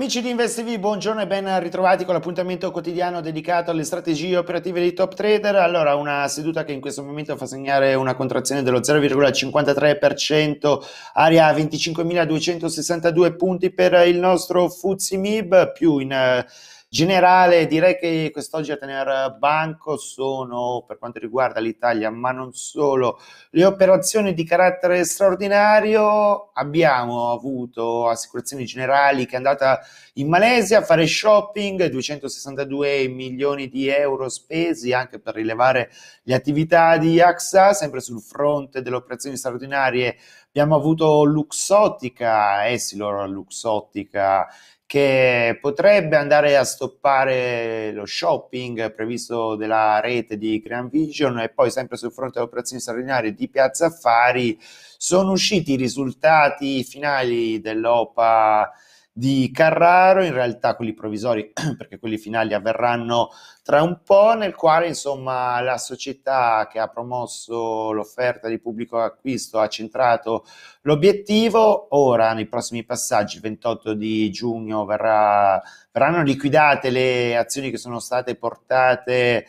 Amici di InvestV, buongiorno e ben ritrovati con l'appuntamento quotidiano dedicato alle strategie operative dei top trader. Allora, una seduta che in questo momento fa segnare una contrazione dello 0,53%, area 25.262 punti per il nostro Fuzzi MIB, più in... Uh, generale direi che quest'oggi a tenere banco sono per quanto riguarda l'Italia, ma non solo, le operazioni di carattere straordinario. Abbiamo avuto assicurazioni generali che è andata in Malesia a fare shopping, 262 milioni di euro spesi anche per rilevare le attività di AXA, sempre sul fronte delle operazioni straordinarie. Abbiamo avuto Luxottica, Essilor Luxottica che potrebbe andare a stoppare lo shopping previsto della rete di Grand Vision e poi sempre sul fronte delle operazioni straordinarie di Piazza Affari sono usciti i risultati finali dell'OPA di Carraro, in realtà quelli provvisori, perché quelli finali avverranno tra un po', nel quale insomma la società che ha promosso l'offerta di pubblico acquisto ha centrato l'obiettivo. Ora, nei prossimi passaggi, il 28 di giugno verrà, verranno liquidate le azioni che sono state portate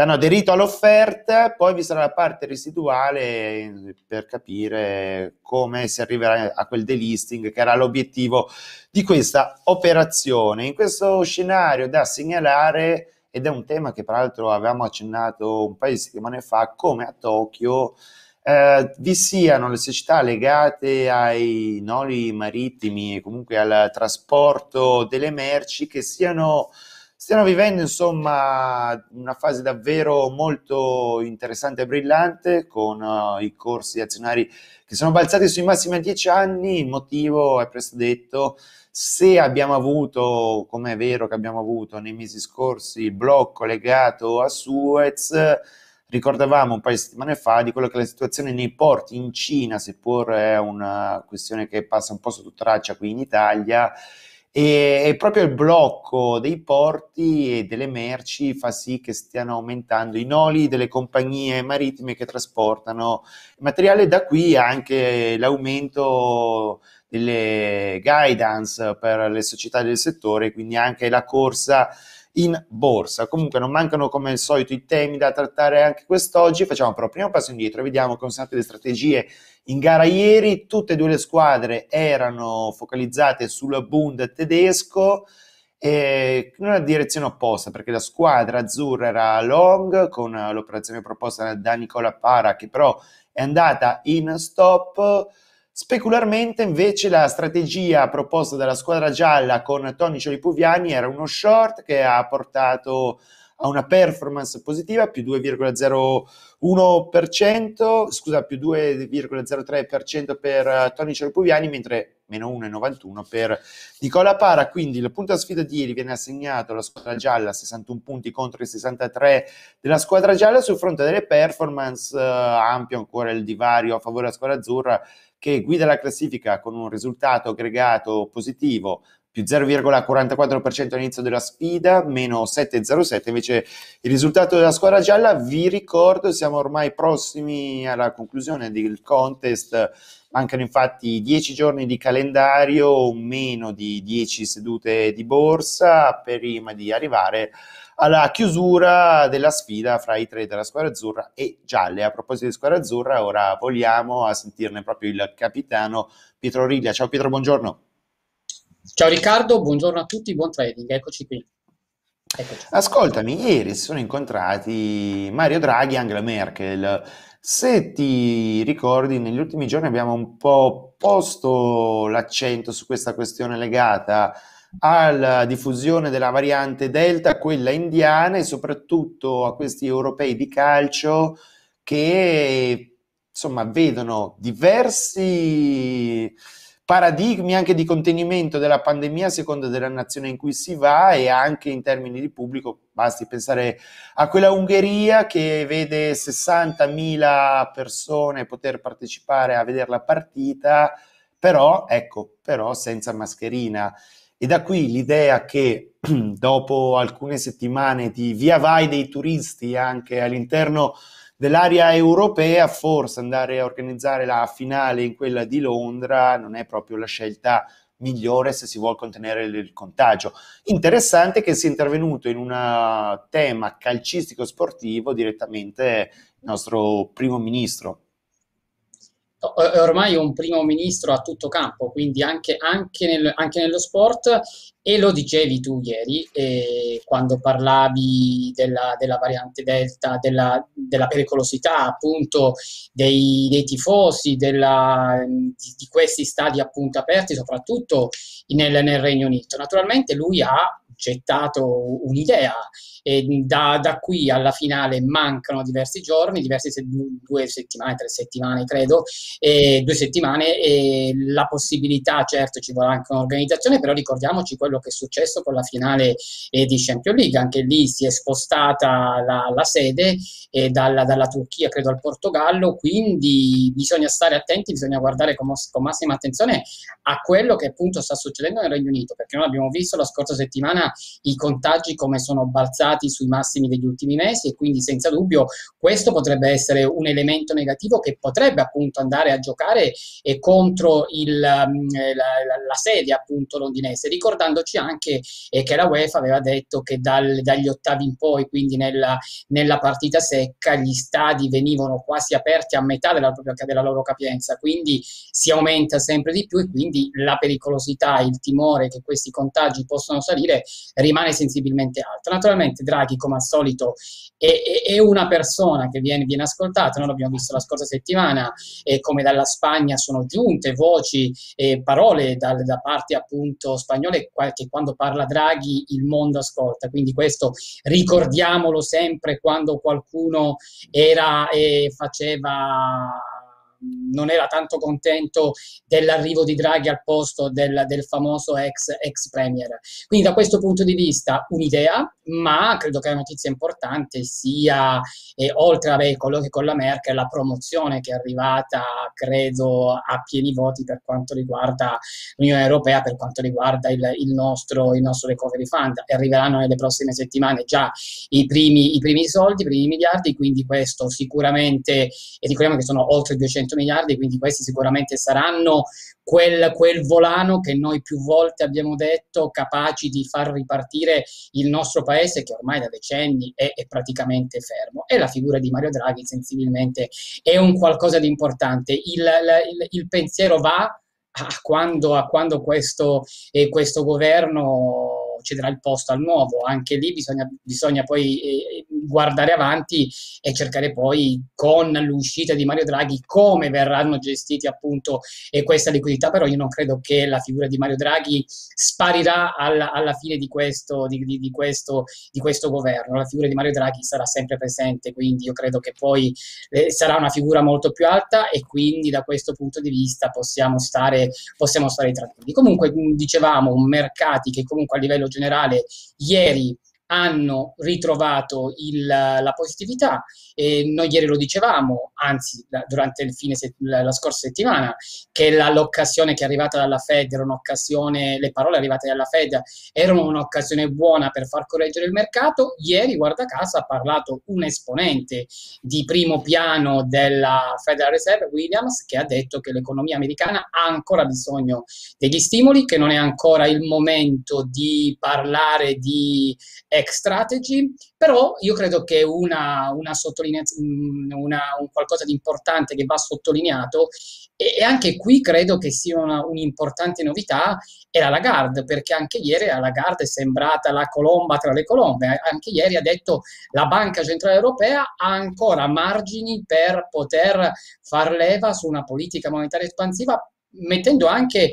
che hanno aderito all'offerta, poi vi sarà la parte residuale eh, per capire come si arriverà a quel delisting che era l'obiettivo di questa operazione. In questo scenario da segnalare ed è un tema che peraltro avevamo accennato un paio di settimane fa, come a Tokyo eh, vi siano le società legate ai noli marittimi e comunque al trasporto delle merci che siano Stiamo vivendo insomma una fase davvero molto interessante e brillante con uh, i corsi azionari che sono balzati sui massimi a 10 anni, il motivo è presto detto, se abbiamo avuto, come è vero che abbiamo avuto nei mesi scorsi, il blocco legato a Suez, ricordavamo un paio di settimane fa di quello che è la situazione nei porti in Cina, seppur è una questione che passa un po' sotto traccia qui in Italia, e, e proprio il blocco dei porti e delle merci fa sì che stiano aumentando i noli delle compagnie marittime che trasportano materiale, da qui anche l'aumento delle guidance per le società del settore, quindi anche la corsa in borsa. Comunque non mancano come al solito i temi da trattare anche quest'oggi, facciamo però prima un passo indietro, vediamo come sono state le strategie in gara ieri, tutte e due le squadre erano focalizzate sul Bund tedesco eh, in una direzione opposta perché la squadra azzurra era long con l'operazione proposta da Nicola Para che però è andata in stop Specularmente invece la strategia proposta dalla squadra gialla con Tony Ciolipuviani era uno short che ha portato ha una performance positiva più 2,01%, scusa, più 2,03% per eh, Tony Cerpuviani, mentre meno 1,91 per Nicola Para. Quindi il punto a sfida di ieri viene assegnato alla squadra gialla, 61 punti contro i 63 della squadra gialla. Sul fronte delle performance, eh, ampio ancora il divario a favore della squadra azzurra che guida la classifica con un risultato aggregato positivo più 0,44% all'inizio della sfida, meno 7,07 invece il risultato della squadra gialla. Vi ricordo, siamo ormai prossimi alla conclusione del contest. Mancano infatti 10 giorni di calendario, meno di 10 sedute di borsa prima di arrivare alla chiusura della sfida fra i tre della squadra azzurra e gialle. A proposito di squadra azzurra, ora vogliamo a sentirne proprio il capitano Pietro Riglia. Ciao Pietro, buongiorno. Ciao Riccardo, buongiorno a tutti, buon trading, eccoci qui. Eccoci. Ascoltami, ieri si sono incontrati Mario Draghi e Angela Merkel. Se ti ricordi, negli ultimi giorni abbiamo un po' posto l'accento su questa questione legata alla diffusione della variante Delta, quella indiana e soprattutto a questi europei di calcio che insomma vedono diversi paradigmi anche di contenimento della pandemia a seconda della nazione in cui si va e anche in termini di pubblico, basti pensare a quella Ungheria che vede 60.000 persone poter partecipare a vedere la partita, però, ecco, però senza mascherina. E da qui l'idea che dopo alcune settimane di via vai dei turisti anche all'interno dell'area europea, forse andare a organizzare la finale in quella di Londra non è proprio la scelta migliore se si vuole contenere il contagio. Interessante che sia intervenuto in un tema calcistico sportivo direttamente il nostro primo ministro ormai un primo ministro a tutto campo, quindi anche, anche, nel, anche nello sport, e lo dicevi tu ieri eh, quando parlavi della, della variante Delta, della, della, pericolosità appunto dei, dei tifosi, della, di, di, questi stadi appunto aperti, soprattutto nel, nel Regno Unito. Naturalmente lui ha gettato un'idea e da, da, qui alla finale mancano diversi giorni, diverse se- due settimane, tre settimane credo, due settimane e la possibilità certo ci vorrà anche un'organizzazione, però ricordiamoci quello che è successo con la finale eh, di Champions League, anche lì si è spostata la, la sede eh, dalla, dalla, Turchia credo al Portogallo, quindi bisogna stare attenti, bisogna guardare con, con massima attenzione a quello che appunto sta succedendo nel Regno Unito, perché noi abbiamo visto la scorsa settimana i contagi come sono balzati sui massimi degli ultimi mesi e quindi senza dubbio questo potrebbe essere un elemento negativo che potrebbe appunto andare a giocare e eh, contro il, mm, eh, la, la, sedia appunto londinese, ricordandoci anche eh, che la UEFA aveva detto che dal, dagli ottavi in poi, quindi nella, nella partita secca, gli stadi venivano quasi aperti a metà della, della loro capienza, quindi si aumenta sempre di più e quindi la pericolosità, il timore che questi contagi possano salire rimane sensibilmente alto. Naturalmente Draghi, come al solito, è, è, è una persona che viene, viene, ascoltata, noi l'abbiamo visto la scorsa settimana, eh, come dalla Spagna sono giunte voci e eh, parole da, da, parte appunto spagnole che quando parla Draghi il mondo ascolta, quindi questo ricordiamolo sempre quando qualcuno era e faceva non era tanto contento dell'arrivo di Draghi al posto del, del famoso ex, ex, premier. Quindi da questo punto di vista un'idea, ma credo che la notizia importante sia, eh, oltre a beh, che con la Merkel, la promozione che è arrivata, credo, a pieni voti per quanto riguarda l'Unione Europea, per quanto riguarda il, il, nostro, il nostro recovery fund. Arriveranno nelle prossime settimane già i primi, i primi soldi, i primi miliardi, quindi questo sicuramente, e ricordiamo che sono oltre 200 100 miliardi, quindi questi sicuramente saranno quel, quel volano che noi più volte abbiamo detto capaci di far ripartire il nostro paese che ormai da decenni è, è praticamente fermo. E la figura di Mario Draghi sensibilmente è un qualcosa di importante. il, il, il pensiero va a quando, a quando questo, eh, questo governo cederà il posto al nuovo. Anche lì bisogna, bisogna poi eh, guardare avanti e cercare poi con l'uscita di Mario Draghi come verranno gestiti appunto questa liquidità, però io non credo che la figura di Mario Draghi sparirà alla, alla fine di questo, di, di, di, questo, di questo governo. La figura di Mario Draghi sarà sempre presente, quindi io credo che poi eh, sarà una figura molto più alta e quindi da questo punto di vista possiamo stare, possiamo stare tranquilli. Comunque dicevamo, mercati che comunque a livello generale ieri hanno ritrovato il, la positività, eh, noi ieri lo dicevamo, anzi la, durante il fine se, la, la, scorsa settimana, che la, l'occasione che è arrivata dalla Fed era un'occasione, le parole arrivate dalla Fed erano un'occasione buona per far correggere il mercato, ieri guarda caso ha parlato un esponente di primo piano della Federal Reserve, Williams, che ha detto che l'economia americana ha ancora bisogno degli stimoli, che non è ancora il momento di parlare di... Eh, hack strategy, però io credo che una, una mm, una, un qualcosa di importante che va sottolineato e, e anche qui credo che sia un'importante novità è la Lagarde, perché anche ieri la Lagarde è sembrata la colomba tra le colombe, anche ieri ha detto la Banca Centrale Europea ha ancora margini per poter far leva su una politica monetaria espansiva mettendo anche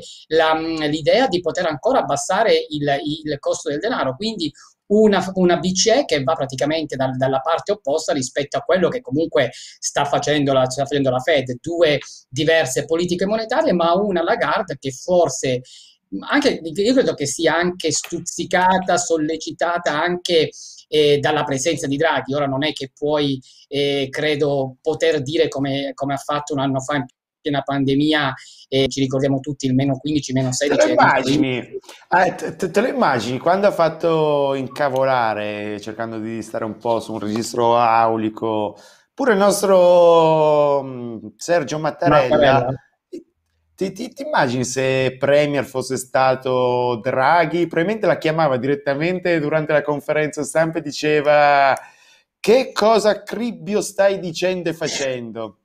l'idea di poter ancora abbassare il, il, costo del denaro, quindi una, una BCE che va praticamente dal, dalla parte opposta rispetto a quello che comunque sta facendo, la, sta facendo la Fed, due diverse politiche monetarie, ma una Lagarde che forse anche, io credo che sia anche stuzzicata, sollecitata anche eh, dalla presenza di Draghi. Ora non è che puoi, eh, credo, poter dire come, come, ha fatto un anno fa piena pandemia e ci ricordiamo tutti il meno 15, meno 16. Te lo immagini, ah, eh, te, te lo immagini quando ha fatto incavolare cercando di stare un po' su un registro aulico pure il nostro mm, Sergio Mattarella. Ti, ti, ti, immagini se Premier fosse stato Draghi? Probabilmente la chiamava direttamente durante la conferenza stampa e diceva che cosa cribbio stai dicendo e facendo?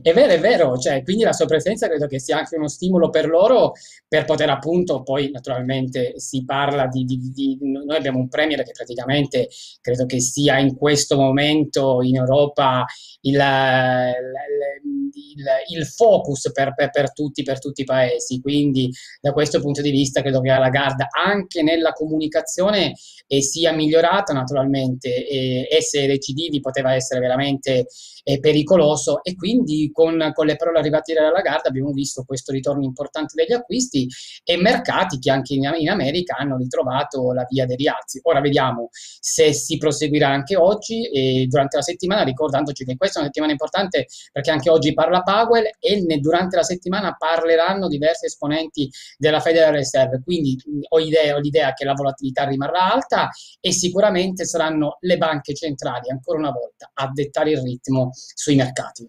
È vero, è vero, cioè, quindi la sua presenza credo che sia anche uno stimolo per loro per poter appunto, poi naturalmente si parla di, di, di noi abbiamo un Premier che praticamente credo che sia in questo momento in Europa il, il, il il, il focus per, per, per, tutti, per, tutti, i paesi. Quindi da questo punto di vista credo che la Garda anche nella comunicazione eh, sia migliorata naturalmente e essere recidivi poteva essere veramente eh, pericoloso e quindi con, con le parole arrivate dalla Garda abbiamo visto questo ritorno importante degli acquisti e mercati che anche in, in America hanno ritrovato la via dei rialzi. Ora vediamo se si proseguirà anche oggi e durante la settimana ricordandoci che questa è una settimana importante perché anche oggi parla Powell e ne, durante la settimana parleranno diversi esponenti della Federal Reserve, quindi ho, idea, ho l'idea che la volatilità rimarrà alta e sicuramente saranno le banche centrali ancora una volta a dettare il ritmo sui mercati.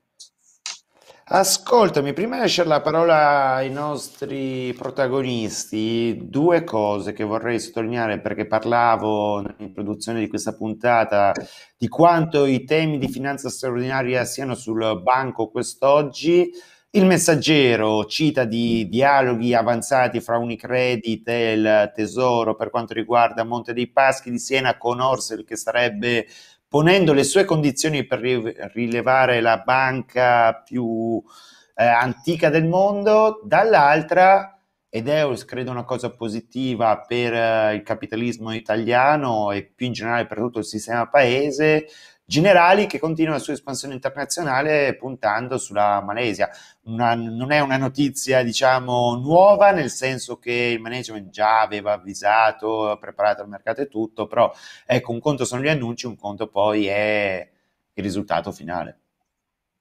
Ascoltami, prima di lasciare la parola ai nostri protagonisti, due cose che vorrei sottolineare perché parlavo nell'introduzione di questa puntata di quanto i temi di finanza straordinaria siano sul banco quest'oggi. Il messaggero cita di dialoghi avanzati fra Unicredit e il Tesoro per quanto riguarda Monte dei Paschi di Siena con Orsel che sarebbe ponendo le sue condizioni per rilevare la banca più eh, antica del mondo, dall'altra ed è credo una cosa positiva per eh, il capitalismo italiano e più in generale per tutto il sistema paese, generali che continua la sua espansione internazionale puntando sulla Malesia. Una, non è una notizia, diciamo, nuova, nel senso che il management già aveva avvisato, preparato il mercato e tutto, però ecco, un conto sono gli annunci, un conto poi è il risultato finale.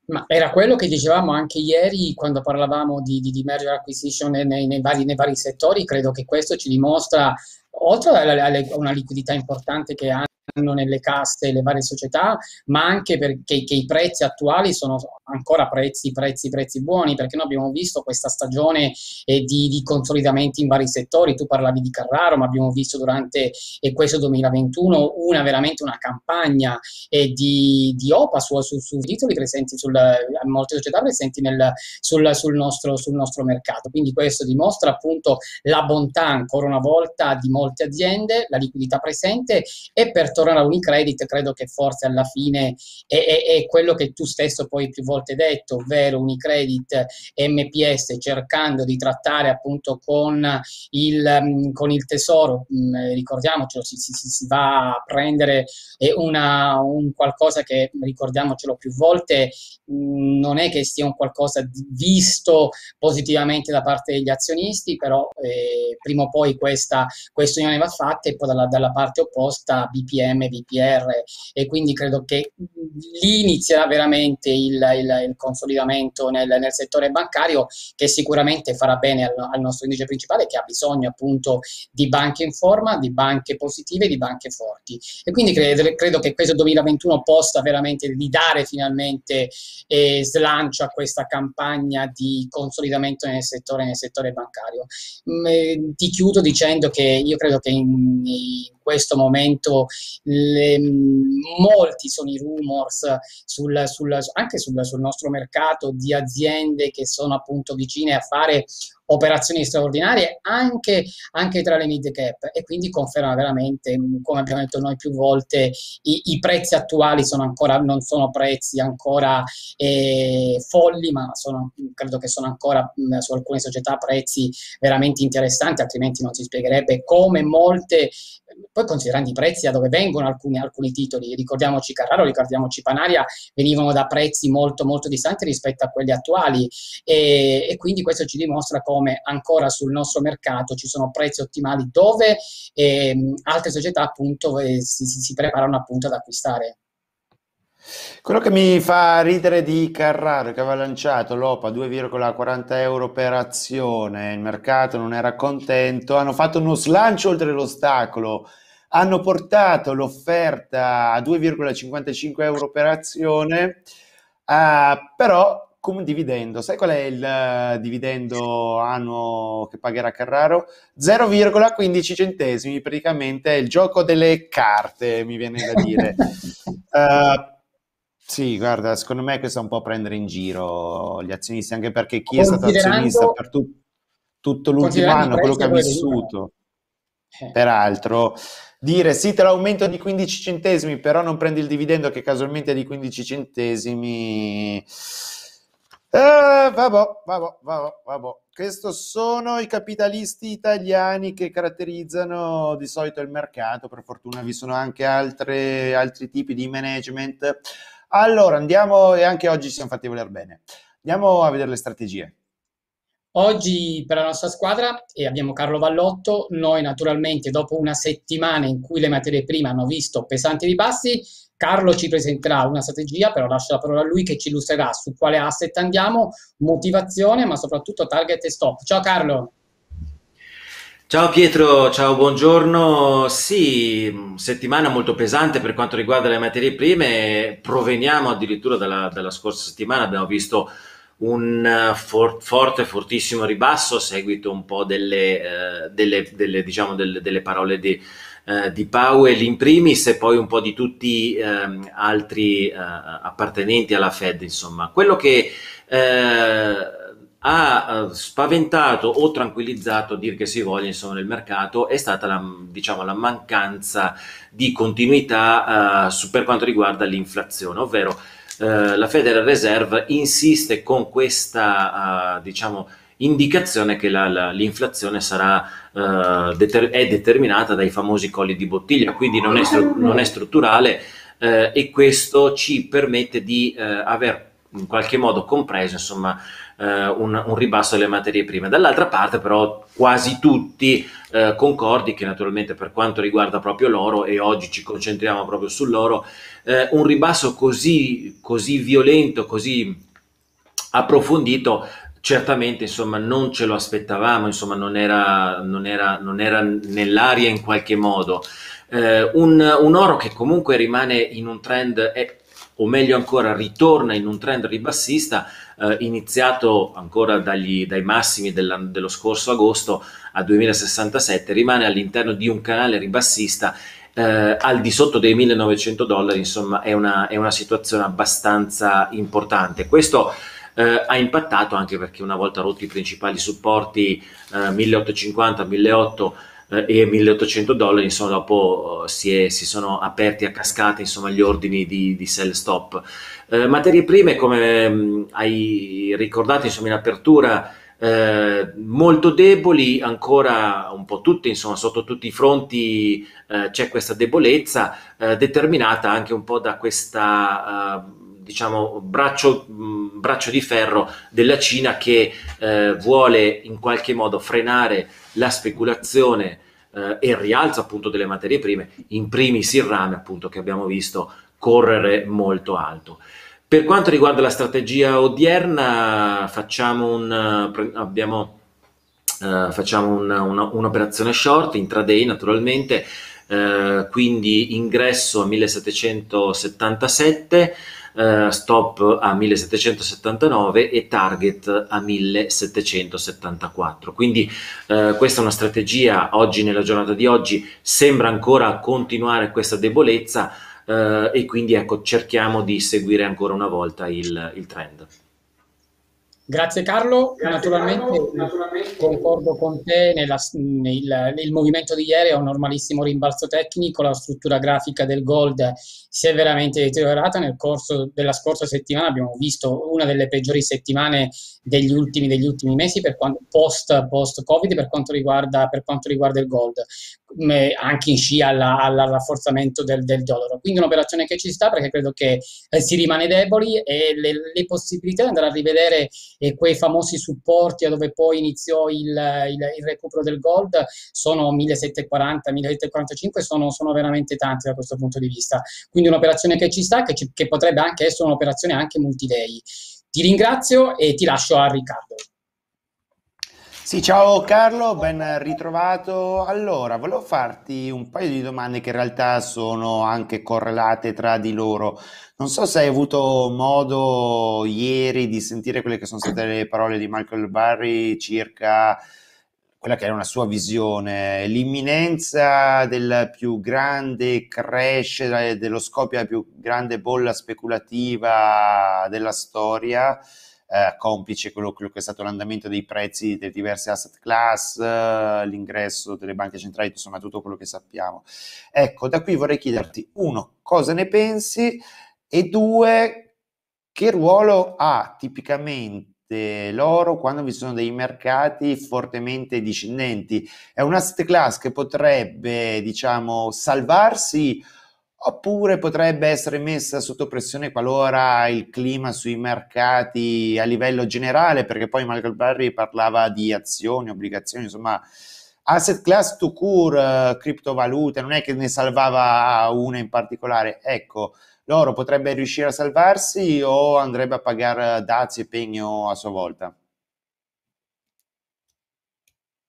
Ma era quello che dicevamo anche ieri quando parlavamo di, di, di merger acquisition nei, nei, vari, nei, vari, settori, credo che questo ci dimostra oltre a una liquidità importante che hanno nelle casse le varie società, ma anche perché i prezzi attuali sono ancora prezzi, prezzi, prezzi buoni, perché noi abbiamo visto questa stagione eh, di, di, consolidamenti in vari settori, tu parlavi di Carraro, ma abbiamo visto durante eh, questo 2021 una veramente una campagna eh, di, di, OPA su, su, su titoli presenti, sul, eh, molte società presenti nel, sul, sul, nostro, sul nostro mercato, quindi questo dimostra appunto la bontà ancora una volta di molte molte aziende, la liquidità presente e per tornare a Unicredit credo che forse alla fine è, è, è quello che tu stesso poi più volte hai detto, ovvero Unicredit MPS cercando di trattare appunto con il, mm, con il tesoro, mm, eh, ricordiamocelo, si, si, si, va a prendere eh, una, un qualcosa che ricordiamocelo più volte, mm, non è che sia un qualcosa visto positivamente da parte degli azionisti, però eh, prima o poi questa, questo gestione va fatta e poi dalla, dalla parte opposta BPM, BPR e quindi credo che lì inizierà veramente il, il, il consolidamento nel, nel, settore bancario che sicuramente farà bene al, al, nostro indice principale che ha bisogno appunto di banche in forma, di banche positive, di banche forti e quindi credo, credo che questo 2021 possa veramente ridare finalmente eh, slancio a questa campagna di consolidamento nel settore, nel settore bancario. Mm, ti chiudo dicendo che io credo eu tenho questo momento le, mm, molti sono i rumors sul, sul, anche sul, sul nostro mercato di aziende che sono appunto vicine a fare operazioni straordinarie anche, anche, tra le mid cap e quindi conferma veramente, mm, come abbiamo detto noi più volte, i, i prezzi attuali sono ancora, non sono prezzi ancora eh, folli, ma sono, credo che sono ancora mh, mm, su alcune società prezzi veramente interessanti, altrimenti non si spiegherebbe come molte poi considerando i prezzi da dove vengono alcuni, alcuni titoli, ricordiamoci Carraro, ricordiamoci Panaria, venivano da prezzi molto molto distanti rispetto a quelli attuali e, e quindi questo ci dimostra come ancora sul nostro mercato ci sono prezzi ottimali dove eh, altre società appunto eh, si, si preparano appunto ad acquistare. Quello che mi fa ridere di Carraro che aveva lanciato l'OPA 2,40 euro per azione, il mercato non era contento, hanno fatto uno slancio oltre l'ostacolo hanno portato l'offerta a 2,55 euro per azione, uh, però con un dividendo. Sai qual è il eh, dividendo annuo che pagherà Carraro? 0,15 centesimi, praticamente è il gioco delle carte, mi viene da dire. uh, sì, guarda, secondo me questo è un po' prendere in giro gli azionisti, anche perché chi è stato azionista per tu, tutto l'ultimo anno, quello che ha vissuto. Eh. Peraltro, dire sì, te l'aumento di 15 centesimi, però non prendi il dividendo che casualmente è di 15 centesimi. Eh, vabbò, vabbò, vabbò, vabbò. Questi sono i capitalisti italiani che caratterizzano di solito il mercato. Per fortuna vi sono anche altre, altri tipi di management. Allora, andiamo, e anche oggi siamo fatti voler bene. Andiamo a vedere le strategie. Oggi per la nostra squadra e abbiamo Carlo Vallotto, noi naturalmente dopo una settimana in cui le materie prime hanno visto pesanti ribassi, Carlo ci presenterà una strategia, però lascio la parola a lui che ci illustrerà su quale asset andiamo, motivazione, ma soprattutto target e stop. Ciao Carlo! Ciao Pietro, ciao, buongiorno. Sì, settimana molto pesante per quanto riguarda le materie prime, proveniamo addirittura dalla, dalla scorsa settimana, abbiamo visto un eh, for- forte, fortissimo ribasso a seguito un po' delle, eh, delle, delle, diciamo, delle, delle parole di, eh, di Powell in primis e poi un po' di tutti ehm, altri eh, appartenenti alla Fed, insomma. Quello che eh, ha eh, spaventato o tranquillizzato, dir che si voglia, insomma, nel mercato è stata la, diciamo, la mancanza di continuità su, per quanto riguarda l'inflazione, ovvero eh, la Federal Reserve insiste con questa, eh, diciamo, indicazione che la, la, l'inflazione sarà, eh, deter- è determinata dai famosi colli di bottiglia, quindi non è, stru- non è strutturale eh, e questo ci permette di eh, aver in qualche modo compreso insomma, eh, un, un, ribasso delle materie prime. Dall'altra parte però quasi tutti eh, concordi che naturalmente per quanto riguarda proprio l'oro e oggi ci concentriamo proprio sull'oro, eh, un ribasso così, così violento, così approfondito certamente insomma non ce lo aspettavamo insomma non era, non era, non era nell'aria in qualche modo eh, un, un, oro che comunque rimane in un trend eh, o meglio ancora ritorna in un trend ribassista eh, iniziato ancora dagli, dai massimi dello scorso agosto a 2067, rimane all'interno di un canale ribassista eh, al di sotto dei 1900 dollari, insomma è una, è una situazione abbastanza importante. Questo eh, ha impattato anche perché una volta rotti i principali supporti eh, 1850, 1800 eh, e 1800 dollari, insomma dopo eh, si, è, si, sono aperti a cascata insomma, gli ordini di, di sell stop. Eh, materie prime, come mh, mm, hai ricordato insomma, in apertura, eh, molto deboli, ancora un po' tutte, insomma, sotto tutti i fronti eh, c'è questa debolezza, eh, determinata anche un po' da questa. Eh, diciamo braccio, mm, braccio, di ferro della Cina che eh, vuole in qualche modo frenare la speculazione eh, e il rialzo appunto delle materie prime, in primis il rame appunto che abbiamo visto correre molto alto. Per quanto riguarda la strategia odierna, facciamo, un, abbiamo, eh, facciamo una, una, un'operazione short, intraday naturalmente, eh, quindi ingresso a 1777, eh, stop a 1779 e target a 1774. Quindi eh, questa è una strategia oggi, nella giornata di oggi, sembra ancora continuare questa debolezza, eh, e quindi ecco, cerchiamo di seguire ancora una volta il, il trend. Grazie Carlo, Grazie naturalmente, Carlo. naturalmente, concordo con te nella, nel, nel, movimento di ieri è un normalissimo rimbalzo tecnico, la struttura grafica del gold si è veramente deteriorata, nel corso della scorsa settimana abbiamo visto una delle peggiori settimane degli ultimi, degli ultimi mesi post, post, Covid per quanto, riguarda, per quanto riguarda il gold anche in scia alla, alla, al rafforzamento del, del, dollaro. Quindi un'operazione che ci sta perché credo che eh, si rimane deboli e le, le, possibilità di andare a rivedere eh, quei famosi supporti a dove poi iniziò il, il, il, recupero del gold sono 1740, 1745, sono, sono, veramente tanti da questo punto di vista. Quindi un'operazione che ci sta, che, ci, che potrebbe anche essere un'operazione anche multi-day. Ti ringrazio e ti lascio a Riccardo. Sì, ciao Carlo, ben ritrovato. Allora, volevo farti un paio di domande che in realtà sono anche correlate tra di loro. Non so se hai avuto modo ieri di sentire quelle che sono state le parole di Michael Barry circa quella che era una sua visione, l'imminenza del più grande crash, eh, dello scoppio della più grande bolla speculativa della storia eh, complice quello, quello, che è stato l'andamento dei prezzi delle diverse asset class, eh, l'ingresso delle banche centrali, insomma tutto quello che sappiamo. Ecco, da qui vorrei chiederti, uno, cosa ne pensi e due, che ruolo ha tipicamente l'oro quando vi sono dei mercati fortemente discendenti. È un asset class che potrebbe, diciamo, salvarsi oppure potrebbe essere messa sotto pressione qualora il clima sui mercati a livello generale, perché poi Michael Barry parlava di azioni, obbligazioni, insomma asset class to cure, eh, criptovalute, non è che ne salvava una in particolare, ecco, l'oro potrebbe riuscire a salvarsi o andrebbe a pagare dazi e pegno a sua volta?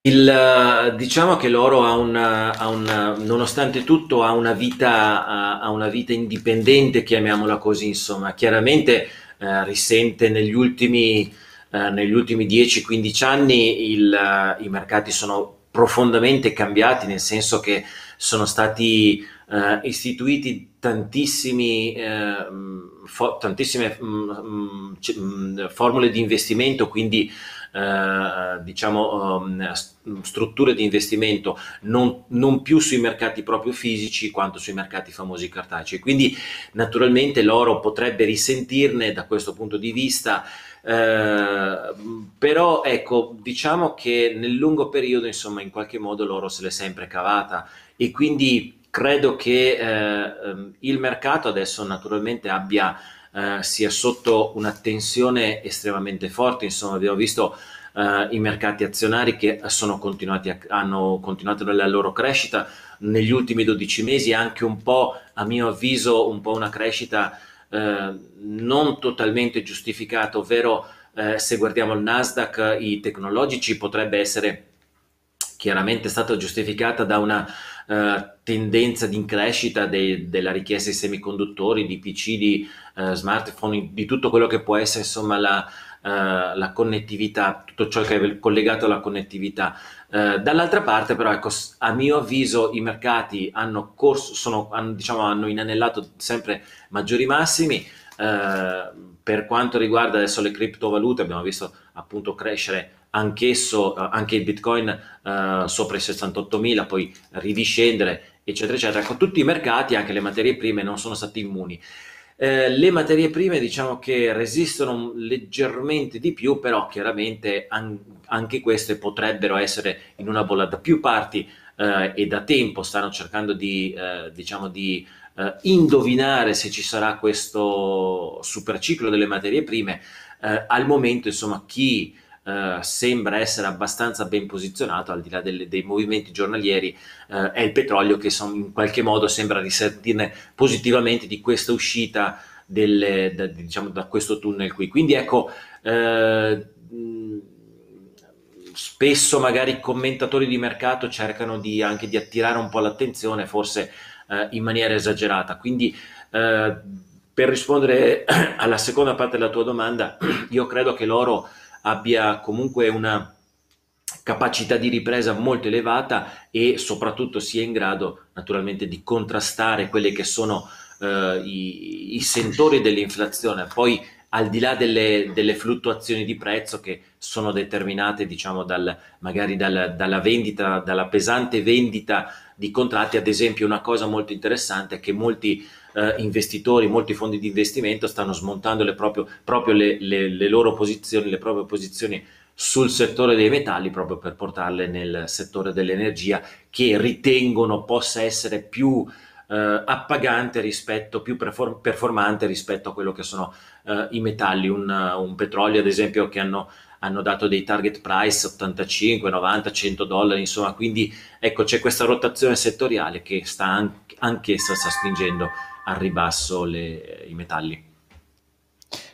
Il, diciamo che loro ha una, ha una, nonostante tutto ha una, vita, ha una vita indipendente, chiamiamola così, insomma, chiaramente eh, risente negli ultimi, eh, ultimi 10-15 anni il, eh, i mercati sono profondamente cambiati, nel senso che sono stati eh, istituiti tantissimi, eh, fo- tantissime mh, mm, mh, mm, mh, mm, formule di investimento, quindi eh, diciamo, um, strutture di investimento non, non, più sui mercati proprio fisici quanto sui mercati famosi cartacei. Quindi naturalmente l'oro potrebbe risentirne da questo punto di vista, eh, però ecco, diciamo che nel lungo periodo insomma in qualche modo l'oro se l'è sempre cavata e quindi credo che eh, ehm, il mercato adesso naturalmente abbia eh, sia sotto una tensione estremamente forte, insomma abbiamo visto eh, i mercati azionari che a, hanno continuato nella loro crescita negli ultimi 12 mesi, anche un po' a mio avviso un po' una crescita eh, non totalmente giustificata, ovvero eh, se guardiamo il Nasdaq, i tecnologici potrebbe essere chiaramente è stata giustificata da una uh, tendenza di crescita de- della richiesta di semiconduttori, di PC, di uh, smartphone, di tutto quello che può essere insomma la, uh, la connettività, tutto ciò che è collegato alla connettività. dall'altra parte però, ecco, a mio avviso i mercati hanno, corso, sono, hanno, diciamo, hanno inanellato sempre maggiori massimi. per quanto riguarda adesso le criptovalute, abbiamo visto appunto crescere anch'esso, eh, anche il Bitcoin eh, sopra i 68.000, poi ridiscendere, eccetera, eccetera. Ecco, tutti i mercati, anche le materie prime, non sono stati immuni. Eh, le materie prime diciamo che resistono leggermente di più, però chiaramente an- anche queste potrebbero essere in una bolla da più parti eh, e da tempo stanno cercando di, eh, diciamo di eh, indovinare se ci sarà questo superciclo delle materie prime. Eh, al momento, insomma, chi eh, sembra essere abbastanza ben posizionato, al di là delle, dei movimenti giornalieri, eh, è il petrolio che son, in qualche modo sembra risentirne positivamente di questa uscita delle, da, diciamo, da, questo tunnel qui. Quindi ecco, eh, spesso magari i commentatori di mercato cercano di, anche di attirare un po' l'attenzione, forse eh, in maniera esagerata. Quindi eh, per rispondere alla seconda parte della tua domanda, io credo che l'oro abbia comunque una capacità di ripresa molto elevata e soprattutto sia in grado naturalmente di contrastare quelli che sono eh, i, i sentori dell'inflazione. Poi al di là delle, delle, fluttuazioni di prezzo che sono determinate diciamo dal, magari dal, dalla vendita, dalla pesante vendita di contratti, ad esempio una cosa molto interessante è che molti eh, investitori, molti fondi di investimento stanno smontando le proprio, proprio le, le, le loro posizioni, le proprie posizioni sul settore dei metalli proprio per portarle nel settore dell'energia che ritengono possa essere più eh, appagante rispetto, più perform- performante rispetto a quello che sono eh, i metalli, un, un, petrolio ad esempio che hanno, hanno dato dei target price 85, 90, 100 dollari, insomma, quindi ecco c'è questa rotazione settoriale che sta anche, anch'essa sta spingendo al ribasso le, i metalli.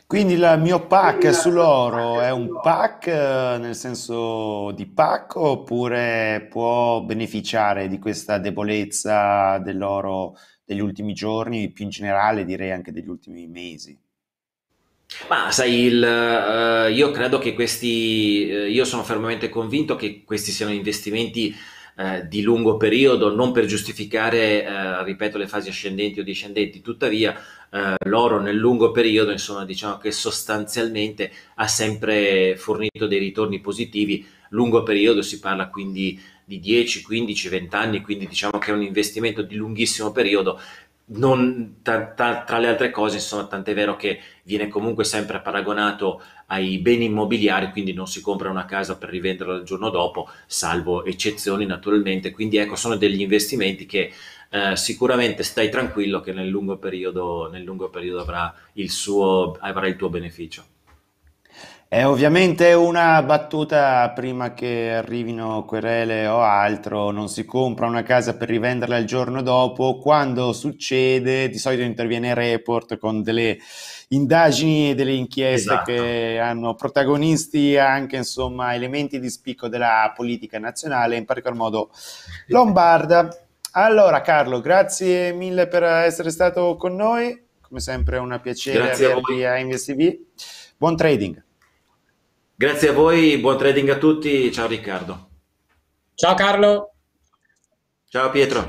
Quindi il mio pack sull'oro è un pack eh, nel senso di pacco oppure può beneficiare di questa debolezza dell'oro degli ultimi giorni, più in generale direi anche degli ultimi mesi? Ma sai, il, uh, io credo che questi, uh, io sono fermamente convinto che questi siano investimenti eh, di lungo periodo, non per giustificare, eh, ripeto, le fasi ascendenti o discendenti, tuttavia eh, l'oro nel lungo periodo, insomma, diciamo che sostanzialmente ha sempre fornito dei ritorni positivi, lungo periodo si parla quindi di 10, 15, 20 anni, quindi diciamo che è un investimento di lunghissimo periodo non, tra, tra, tra le altre cose, insomma, tant'è vero che viene comunque sempre paragonato ai beni immobiliari, quindi non si compra una casa per rivenderla il giorno dopo, salvo eccezioni naturalmente. Quindi ecco, sono degli investimenti che eh, sicuramente stai tranquillo che nel lungo periodo, nel lungo periodo avrà, il suo, avrà il tuo beneficio. È ovviamente una battuta prima che arrivino querele o altro, non si compra una casa per rivenderla il giorno dopo, quando succede di solito interviene Report con delle indagini e delle inchieste esatto. che hanno protagonisti anche insomma elementi di spicco della politica nazionale, in particolar modo lombarda. Allora Carlo, grazie mille per essere stato con noi, come sempre è un piacere grazie avervi a, a InvestTV. Buon trading! Grazie a voi, buon trading a tutti, ciao Riccardo. Ciao Carlo. Ciao Pietro.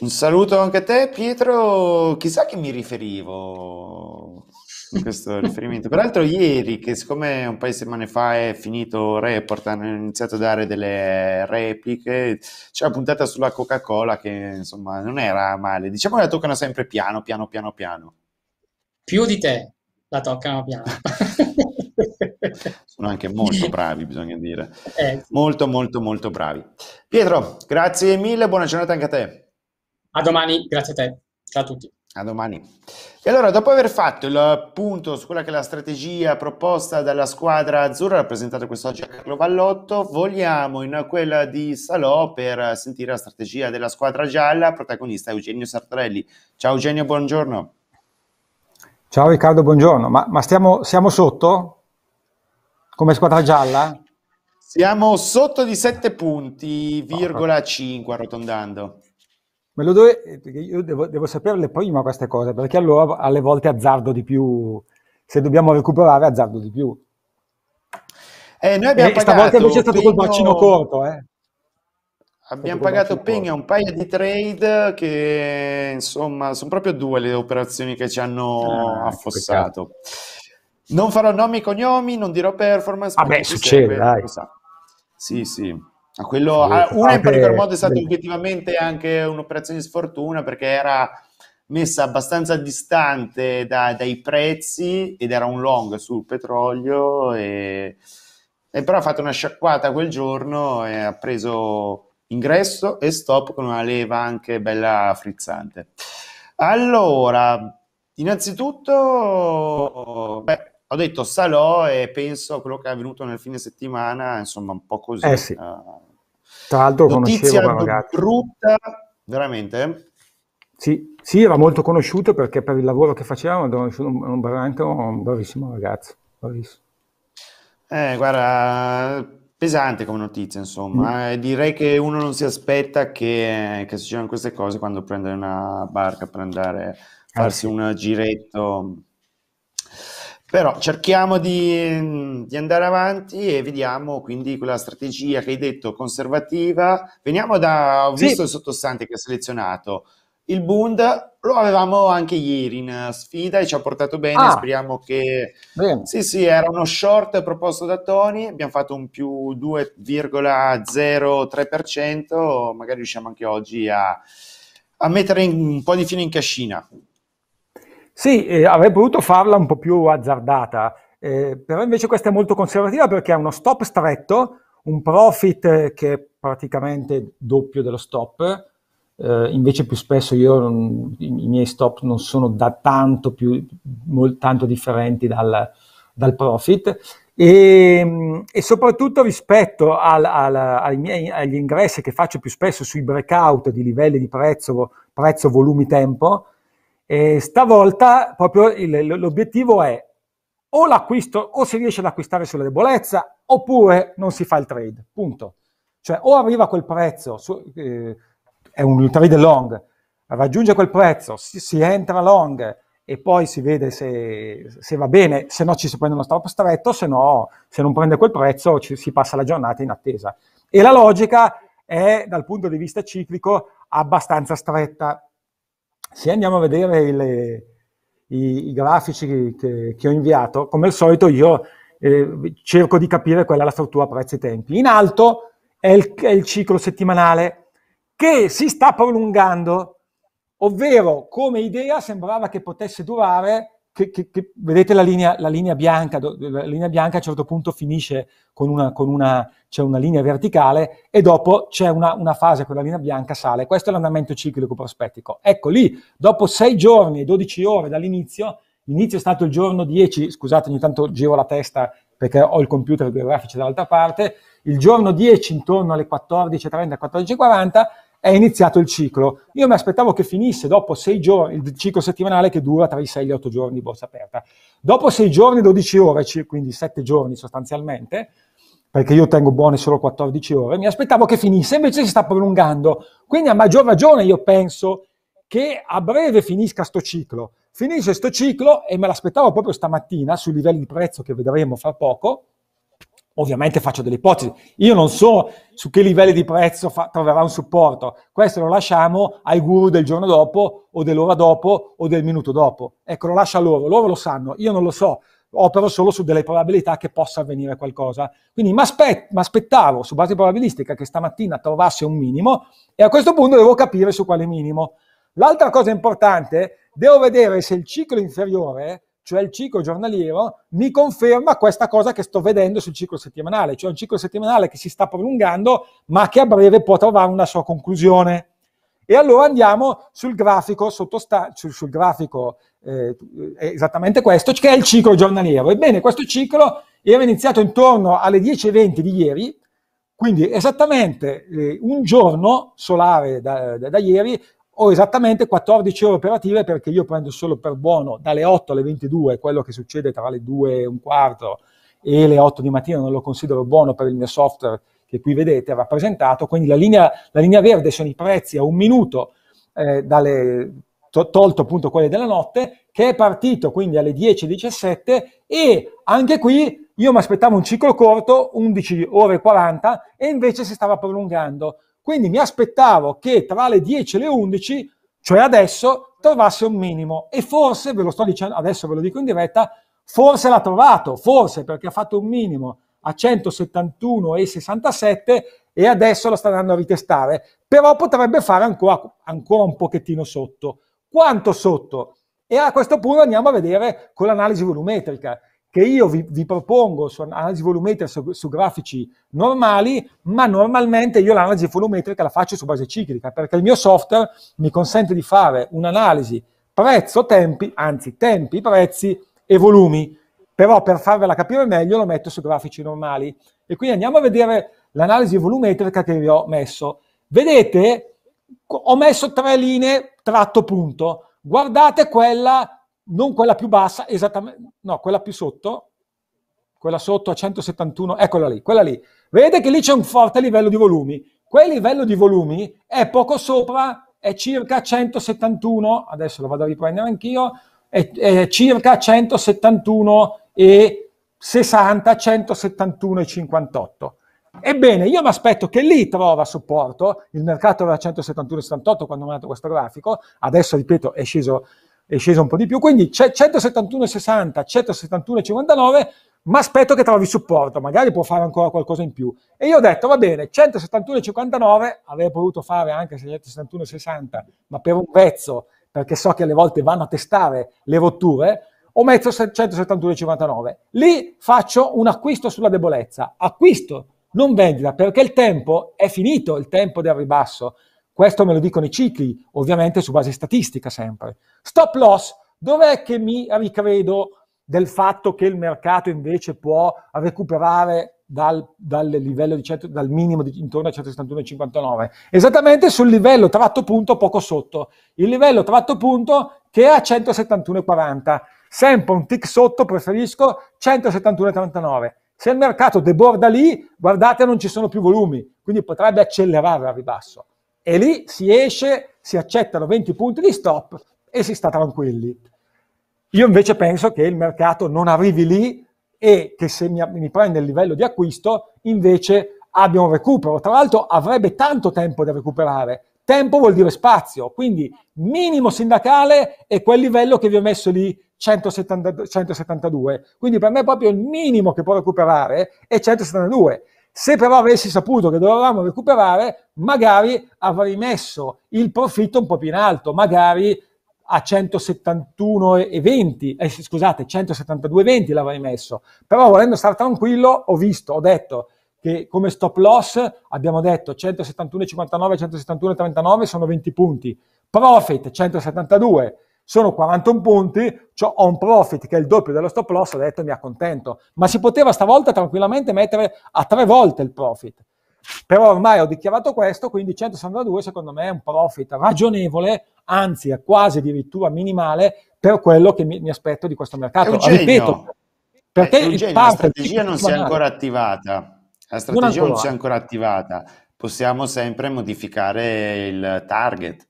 Un saluto anche a te Pietro, chissà che mi riferivo in questo riferimento. Peraltro ieri, che siccome un paio di settimane fa è finito il report, hanno iniziato a dare delle repliche, c'è la puntata sulla Coca-Cola che insomma non era male, diciamo che la toccano sempre piano, piano, piano, piano. Più di te la toccano piano. Sono anche molto bravi, bisogna dire. Eh, sì. Molto, molto, molto bravi. Pietro, grazie mille, buona giornata anche a te. A domani, grazie a te. Ciao a tutti. A domani. E allora, dopo aver fatto il punto su quella che è la strategia proposta dalla squadra azzurra rappresentata quest'oggi a Carlo Vallotto, vogliamo in quella di Salò per sentire la strategia della squadra gialla, protagonista Eugenio Sartorelli. Ciao Eugenio, buongiorno. Ciao Riccardo, buongiorno. Ma, ma stiamo, siamo sotto? Come squadra gialla? Siamo sotto di 7 punti, virgola 5 arrotondando. Me lo dove, eh, io devo, devo saperle prima queste cose, perché allora alle volte azzardo di più. Se dobbiamo recuperare, azzardo di più. Eh, noi abbiamo e pagato, stavolta invece è stato Pegno... col bacino corto. Eh. Abbiamo pagato Pegna un paio di trade che insomma sono proprio due le operazioni che ci hanno ah, affossato. Peccato. Non farò nomi e cognomi, non dirò performance. Vabbè, succede, serve, dai. Sì, sì. A quello, a, una in particolar modo è stata obiettivamente anche un'operazione di sfortuna perché era messa abbastanza distante da, dai prezzi ed era un long sul petrolio e, e però ha fatto una sciacquata quel giorno e ha preso ingresso e stop con una leva anche bella frizzante. Allora, innanzitutto, beh, ho detto Salò e penso a quello che è avvenuto nel fine settimana, insomma un po' così. Eh sì. Uh, Tra l'altro conoscevo Bramagatti. brutta, veramente? Sì, sì, era molto conosciuto perché per il lavoro che facevamo era un, un, un bravissimo ragazzo. Bravissimo. Eh, guarda, pesante come notizia, insomma. Mm. Eh, direi che uno non si aspetta che, che succedano queste cose quando prende una barca per andare a eh farsi ah, sì. un giretto però cerchiamo di, di, andare avanti e vediamo quindi quella strategia che hai detto conservativa. Veniamo da, ho visto sì. il sottostante che ha selezionato, il Bund lo avevamo anche ieri in eh, sfida e ci ha portato bene, ah, speriamo che... Bene. Sì, sì, era uno short proposto da Tony, abbiamo fatto un più 2,03%, magari riusciamo anche oggi a, a mettere un po' di fine in cascina. Sì, eh, avrei voluto farla un po' più azzardata, eh, però invece questa è molto conservativa perché è uno stop stretto, un profit eh, che è praticamente doppio dello stop, eh, invece più spesso io non, i, miei stop non sono da tanto, più, molto, tanto differenti dal, dal profit e, mm, e, soprattutto rispetto al, al, al miei, agli ingressi che faccio più spesso sui breakout di livelli di prezzo, prezzo volumi tempo, e stavolta proprio il, l'obiettivo è o l'acquisto, o si riesce ad acquistare sulla debolezza, oppure non si fa il trade, punto. Cioè o arriva quel prezzo, su, eh, è un trade long, raggiunge quel prezzo, si, si, entra long e poi si vede se, se, va bene, se no ci si prende uno stop stretto, se no se non prende quel prezzo ci, si passa la giornata in attesa. E la logica è dal punto di vista ciclico abbastanza stretta, se andiamo a vedere le, i, i, grafici che, che, ho inviato, come al solito io eh, cerco di capire qual è la struttura prezzi-tempi. e In alto è il, è il ciclo settimanale che si sta prolungando, ovvero come idea sembrava che potesse durare che, che, che, vedete la linea, la linea, bianca, la linea bianca a un certo punto finisce con una, con una, c'è una linea verticale e dopo c'è una, una fase quella linea bianca sale. Questo è l'andamento ciclico prospettico. Ecco lì, dopo 6 giorni e 12 ore dall'inizio, l'inizio è stato il giorno 10, scusate ogni tanto giro la testa perché ho il computer grafico dall'altra parte, il giorno 10 intorno alle 14.30-14.40 è iniziato il ciclo. Io mi aspettavo che finisse dopo sei giorni, il ciclo settimanale che dura tra i sei e gli otto giorni di borsa aperta. Dopo sei giorni, 12 ore, quindi sette giorni sostanzialmente, perché io tengo buone solo 14 ore, mi aspettavo che finisse, invece si sta prolungando. Quindi a maggior ragione io penso che a breve finisca sto ciclo. Finisce sto ciclo e me l'aspettavo proprio stamattina sui livelli di prezzo che vedremo fra poco, Ovviamente faccio delle ipotesi. Io non so su che livelli di prezzo fa- troverà un supporto. Questo lo lasciamo ai guru del giorno dopo o dell'ora dopo o del minuto dopo. Ecco, lo lascia loro. Loro lo sanno, io non lo so. Opero solo su delle probabilità che possa avvenire qualcosa. Quindi mi aspettavo su base probabilistica che stamattina trovasse un minimo e a questo punto devo capire su quale minimo. L'altra cosa importante, devo vedere se il ciclo inferiore cioè il ciclo giornaliero, mi conferma questa cosa che sto vedendo sul ciclo settimanale, cioè un ciclo settimanale che si sta prolungando ma che a breve può trovare una sua conclusione. E allora andiamo sul grafico sottostante, sul, sul, grafico eh, esattamente questo, che è il ciclo giornaliero. Ebbene, questo ciclo era iniziato intorno alle 10.20 di ieri, quindi esattamente eh, un giorno solare da, da, da ieri ho esattamente 14 ore operative perché io prendo solo per buono dalle 8 alle 22 quello che succede tra le 2 e un quarto e le 8 di mattina non lo considero buono per il mio software che qui vedete rappresentato, quindi la linea, la linea verde sono i prezzi a un minuto eh, dalle, to, tolto appunto quelle della notte, che è partito quindi alle 10.17 e anche qui io mi aspettavo un ciclo corto, 11 ore e 40, e invece si stava prolungando. Quindi mi aspettavo che tra le 10 e le 11, cioè adesso, trovasse un minimo. E forse, ve lo sto dicendo, adesso ve lo dico in diretta, forse l'ha trovato, forse perché ha fatto un minimo a 171,67 e adesso lo sta andando a ritestare. Però potrebbe fare ancora, ancora un pochettino sotto. Quanto sotto? E a questo punto andiamo a vedere con l'analisi volumetrica che io vi, vi propongo su analisi volumetrica su, su, grafici normali, ma normalmente io l'analisi volumetrica la faccio su base ciclica, perché il mio software mi consente di fare un'analisi prezzo-tempi, anzi tempi-prezzi e volumi, però per farvela capire meglio lo metto su grafici normali. E quindi andiamo a vedere l'analisi volumetrica che vi ho messo. Vedete, ho messo tre linee tratto punto. Guardate quella non quella più bassa, esattamente, no, quella più sotto, quella sotto a 171, eccola lì, quella lì. Vedete che lì c'è un forte livello di volumi. Quel livello di volumi è poco sopra, è circa 171, adesso lo vado a riprendere anch'io, è, è circa 171 e 60, 171 e 58. Ebbene, io mi aspetto che lì trova supporto, il mercato era 171 e 78 quando ho mandato questo grafico, adesso ripeto è sceso è sceso un po' di più, quindi c'è 171,60, 171,59, ma aspetto che trovi supporto, magari può fare ancora qualcosa in più. E io ho detto, va bene, 171,59, avrei potuto fare anche 171,60, ma per un pezzo, perché so che alle volte vanno a testare le rotture, ho messo 171,59. Lì faccio un acquisto sulla debolezza, acquisto, non vendita, perché il tempo è finito, il tempo del ribasso. Questo me lo dicono i cicli, ovviamente su base statistica sempre. Stop loss, dov'è che mi ricredo del fatto che il mercato invece può recuperare dal, dal, livello di 100, dal minimo di, intorno a 171,59. Esattamente sul livello tratto punto poco sotto. Il livello tratto punto che è a 171,40. Sempre un tick sotto, preferisco 171,39. Se il mercato deborda lì, guardate non ci sono più volumi, quindi potrebbe accelerare al ribasso e lì si esce, si accettano 20 punti di stop e si sta tranquilli. Io invece penso che il mercato non arrivi lì e che se mi, mi prende il livello di acquisto invece abbia un recupero. Tra l'altro avrebbe tanto tempo da recuperare. Tempo vuol dire spazio, quindi minimo sindacale è quel livello che vi ho messo lì 170, 172. Quindi per me proprio il minimo che può recuperare è 172. Se però avessi saputo che dovevamo recuperare, magari avrei messo il profitto un po' più in alto, magari a 171,20, eh, scusate, 172,20 l'avrei messo. Però volendo stare tranquillo, ho visto, ho detto che come stop loss abbiamo detto 171,59, 171,39 sono 20 punti, profit 172 sono 41 punti, ho un profit che è il doppio dello stop loss, ho detto mi accontento. Ma si poteva stavolta tranquillamente mettere a tre volte il profit. Però ormai ho dichiarato questo, quindi 162 secondo me è un profit ragionevole, anzi è quasi addirittura minimale per quello che mi, mi aspetto di questo mercato. Ripeto, per te Eugenio, la strategia non si è ancora attivata. La strategia non, non si è ancora attivata. Possiamo sempre modificare il target.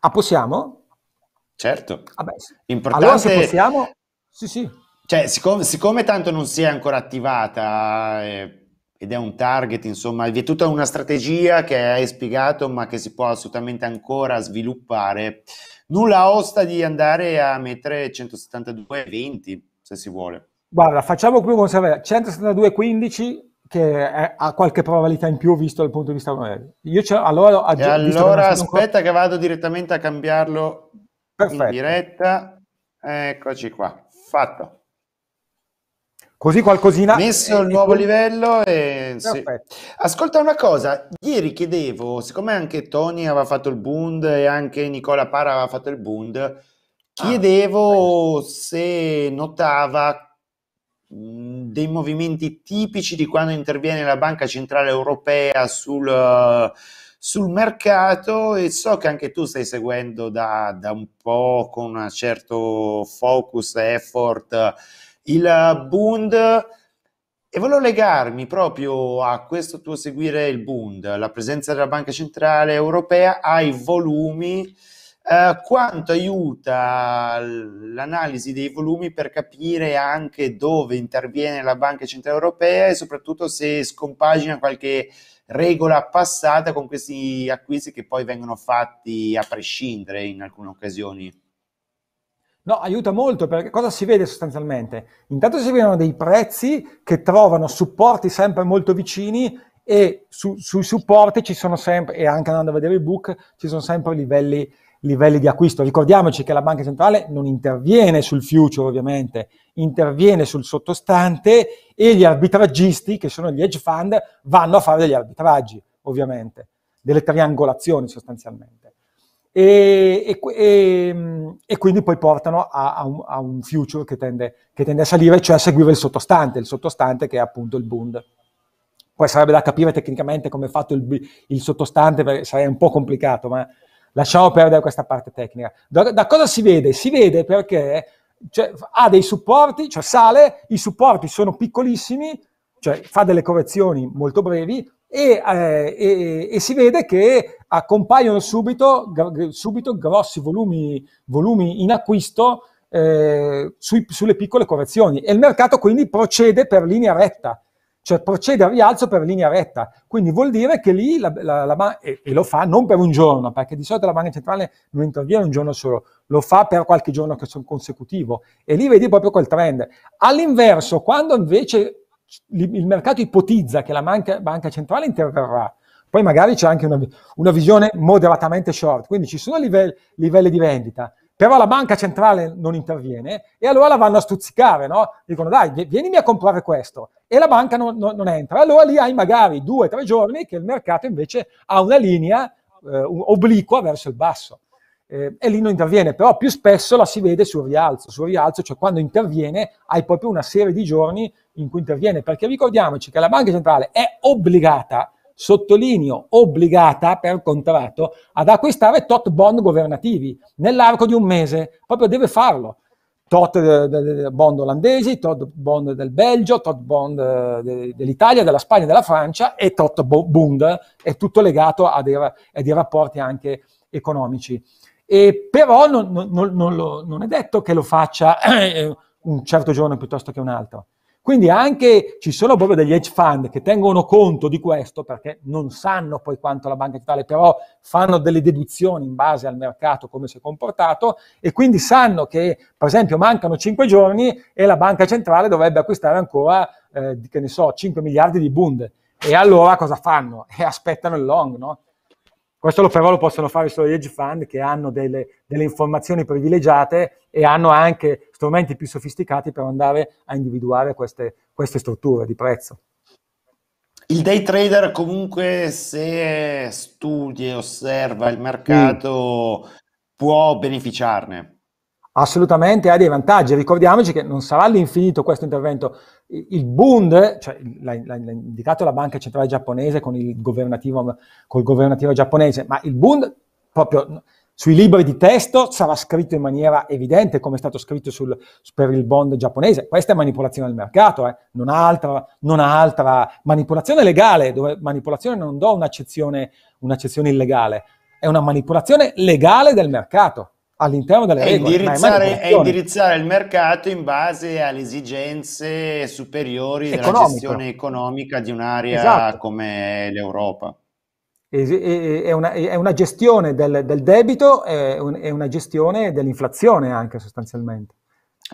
Ah, possiamo? Certo. Vabbè, Importante... Allora se possiamo... Sì, sì. Cioè, siccome, siccome tanto non si è ancora attivata eh, ed è un target, insomma, vi è tutta una strategia che hai spiegato ma che si può assolutamente ancora sviluppare. Nulla osta di andare a mettere 172,20 se si vuole. Guarda, facciamo qui come serve 172,15 che è, ha qualche probabilità in più visto dal punto di vista numerico. Io allora, aggi- allora aspetta ancora... che vado direttamente a cambiarlo Perfetto. in diretta. Eccoci qua, fatto. Così qualcosina. Messo il nuovo livello e... Sì. Ascolta una cosa, ieri chiedevo, siccome anche Tony aveva fatto il Bund e anche Nicola Para aveva fatto il Bund, ah, chiedevo ah, se notava dei movimenti tipici di quando interviene la Banca Centrale Europea sul... Uh, sul mercato e so che anche tu stai seguendo da, da un po' con un certo focus e effort il Bund e volevo legarmi proprio a questo tuo seguire il Bund, la presenza della Banca Centrale Europea ai volumi, eh, quanto aiuta l'analisi dei volumi per capire anche dove interviene la Banca Centrale Europea e soprattutto se scompagina qualche regola passata con questi acquisti che poi vengono fatti a prescindere in alcune occasioni. No, aiuta molto perché cosa si vede sostanzialmente? Intanto si vedono dei prezzi che trovano supporti sempre molto vicini e su, sui supporti ci sono sempre, e anche andando a vedere i book, ci sono sempre livelli livelli di acquisto. Ricordiamoci che la banca centrale non interviene sul future ovviamente, interviene sul sottostante e gli arbitraggisti, che sono gli hedge fund, vanno a fare degli arbitraggi ovviamente, delle triangolazioni sostanzialmente. E, e, ehm, e quindi poi portano a, a, un, a un, future che tende, che tende a salire, cioè a seguire il sottostante, il sottostante che è appunto il Bund. Poi sarebbe da capire tecnicamente come è fatto il, il sottostante, perché sarebbe un po' complicato, ma Lasciamo perdere questa parte tecnica. Da, da cosa si vede? Si vede perché cioè, ha dei supporti, cioè sale, i supporti sono piccolissimi, cioè fa delle correzioni molto brevi e, eh, e, e si vede che compaiono subito, gr- subito grossi volumi, volumi in acquisto eh, sui, sulle piccole correzioni e il mercato quindi procede per linea retta cioè procede al rialzo per linea retta. Quindi vuol dire che lì, la, la, la, e, e, lo fa non per un giorno, perché di solito la banca centrale non interviene un giorno solo, lo fa per qualche giorno che sono consecutivo. E lì vedi proprio quel trend. All'inverso, quando invece il mercato ipotizza che la banca, banca centrale interverrà, poi magari c'è anche una, una, visione moderatamente short, quindi ci sono livelli, livelli di vendita, però la banca centrale non interviene e allora la vanno a stuzzicare, no? Dicono dai, vienimi a comprare questo e la banca non, non, non entra. Allora lì hai magari due o tre giorni che il mercato invece ha una linea eh, obliqua verso il basso. Eh, e lì non interviene, però più spesso la si vede sul rialzo, sul rialzo, cioè quando interviene hai proprio una serie di giorni in cui interviene, perché ricordiamoci che la banca centrale è obbligata sottolineo, obbligata per contratto ad acquistare tot bond governativi nell'arco di un mese, proprio deve farlo. Tot eh, bond olandesi, tot bond del Belgio, tot bond eh, dell'Italia, della Spagna, della Francia e tot bond, è tutto legato a dei, a dei rapporti anche economici. E però non, non, non, lo, non, è detto che lo faccia eh, un certo giorno piuttosto che un altro. Quindi anche ci sono proprio degli hedge fund che tengono conto di questo perché non sanno poi quanto la banca d'Italia, però fanno delle deduzioni in base al mercato, come si è comportato, e quindi sanno che per esempio mancano 5 giorni e la banca centrale dovrebbe acquistare ancora, eh, che ne so, 5 miliardi di bund. E allora cosa fanno? E aspettano il long, no? Questo però lo possono fare solo gli hedge fund che hanno delle, delle, informazioni privilegiate e hanno anche strumenti più sofisticati per andare a individuare queste, queste strutture di prezzo. Il day trader comunque se studia, e osserva il mercato sì. Mm. può beneficiarne. Assolutamente ha dei vantaggi. Ricordiamoci che non sarà all'infinito questo intervento il Bund, cioè l'ha, l'ha, indicato la banca centrale giapponese con il governativo, col governativo giapponese, ma il Bund proprio sui libri di testo sarà scritto in maniera evidente come è stato scritto sul, per il bond giapponese. Questa è manipolazione del mercato, eh? non, ha altra, non, ha altra, manipolazione legale, dove manipolazione non do un'accezione, un'accezione illegale, è una manipolazione legale del mercato all'interno delle regole. È indirizzare, e indirizzare il mercato in base alle esigenze superiori Economico. della gestione economica di un'area esatto. come l'Europa. È una, è una gestione del, del debito, è, un, è una gestione dell'inflazione anche sostanzialmente.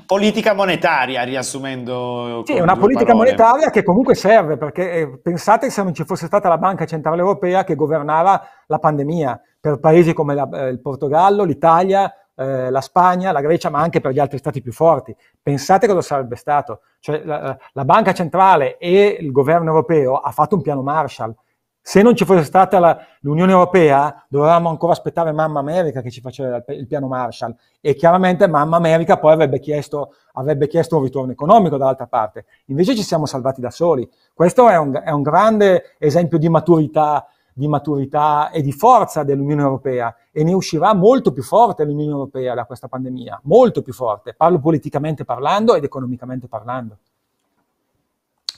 Politica monetaria, riassumendo. Eh, sì, una politica parole. monetaria che comunque serve, perché eh, pensate se non ci fosse stata la Banca Centrale Europea che governava la pandemia per paesi come la, eh, il Portogallo, l'Italia, eh, la Spagna, la Grecia, ma anche per gli altri stati più forti. Pensate cosa sarebbe stato. Cioè, la, la Banca Centrale e il governo europeo ha fatto un piano Marshall se non ci fosse stata la, l'Unione Europea, dovevamo ancora aspettare Mamma America che ci faceva il, il piano Marshall e chiaramente Mamma America poi avrebbe chiesto, avrebbe chiesto, un ritorno economico dall'altra parte. Invece ci siamo salvati da soli. Questo è un, è un grande esempio di maturità, di maturità e di forza dell'Unione Europea e ne uscirà molto più forte l'Unione Europea da questa pandemia, molto più forte, parlo politicamente parlando ed economicamente parlando.